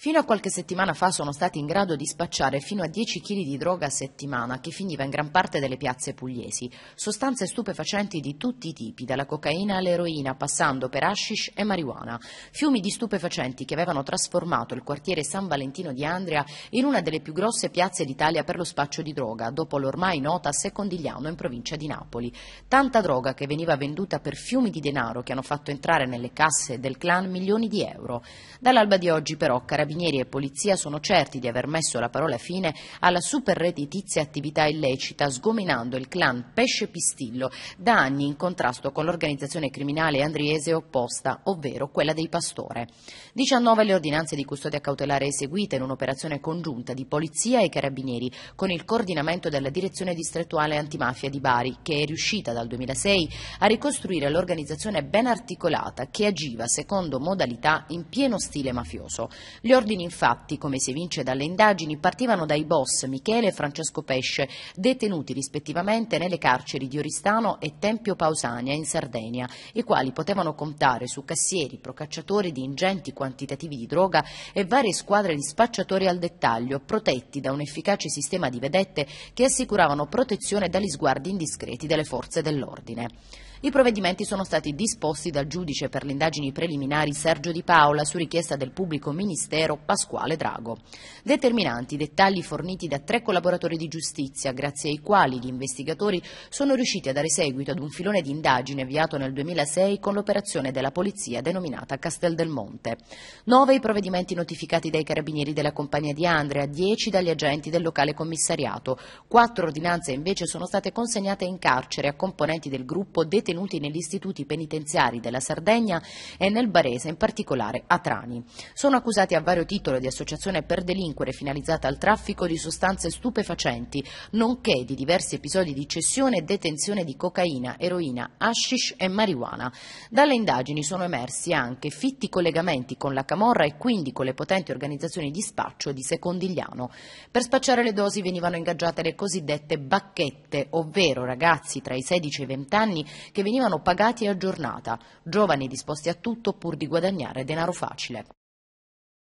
Fino a qualche settimana fa sono stati in grado di spacciare fino a 10 kg di droga a settimana che finiva in gran parte delle piazze pugliesi, sostanze stupefacenti di tutti i tipi, dalla cocaina all'eroina, passando per hashish e marijuana, fiumi di stupefacenti che avevano trasformato il quartiere San Valentino di Andrea in una delle più grosse piazze d'Italia per lo spaccio di droga, dopo l'ormai nota Secondigliano in provincia di Napoli. Tanta droga che veniva venduta per fiumi di denaro che hanno fatto entrare nelle casse del clan milioni di euro. Dall'alba di oggi però Carabinieri carabinieri e polizia sono certi di aver messo la parola fine alla superredditizia attività illecita, sgominando il clan Pesce Pistillo, da anni in contrasto con l'organizzazione criminale andriese opposta, ovvero quella dei Pastore. 19 le ordinanze di custodia cautelare eseguite in un'operazione congiunta di polizia e carabinieri, con il coordinamento della direzione distrettuale antimafia di Bari, che è riuscita dal 2006 a ricostruire l'organizzazione ben articolata che agiva secondo modalità in pieno stile mafioso. Gli ordini infatti, come si evince dalle indagini, partivano dai boss Michele e Francesco Pesce, detenuti rispettivamente nelle carceri di Oristano e Tempio Pausania in Sardegna, i quali potevano contare su cassieri, procacciatori di ingenti quantitativi di droga e varie squadre di spacciatori al dettaglio, protetti da un efficace sistema di vedette che assicuravano protezione dagli sguardi indiscreti delle forze dell'ordine. I provvedimenti sono stati disposti dal giudice per le indagini preliminari Sergio Di Paola su richiesta del pubblico ministero Pasquale Drago. Determinanti dettagli forniti da tre collaboratori di giustizia, grazie ai quali gli investigatori sono riusciti a dare seguito ad un filone di indagine avviato nel 2006 con l'operazione della polizia denominata Castel del Monte. Nove i provvedimenti notificati dai carabinieri della compagnia di Andrea, dieci dagli agenti del locale commissariato. Quattro ordinanze invece sono state consegnate in carcere a componenti del gruppo detenuti detenuti negli istituti penitenziari della Sardegna e nel Barese, in particolare a Trani. Sono accusati a vario titolo di associazione per delinquere finalizzata al traffico di sostanze stupefacenti, nonché di diversi episodi di cessione e detenzione di cocaina, eroina, hashish e marijuana. Dalle indagini sono emersi anche fitti collegamenti con la Camorra e quindi con le potenti organizzazioni di spaccio di Secondigliano. Per spacciare le dosi venivano ingaggiate le cosiddette bacchette, ovvero ragazzi tra i 16 e i 20 anni che che venivano pagati a giornata, giovani disposti a tutto pur di guadagnare denaro facile.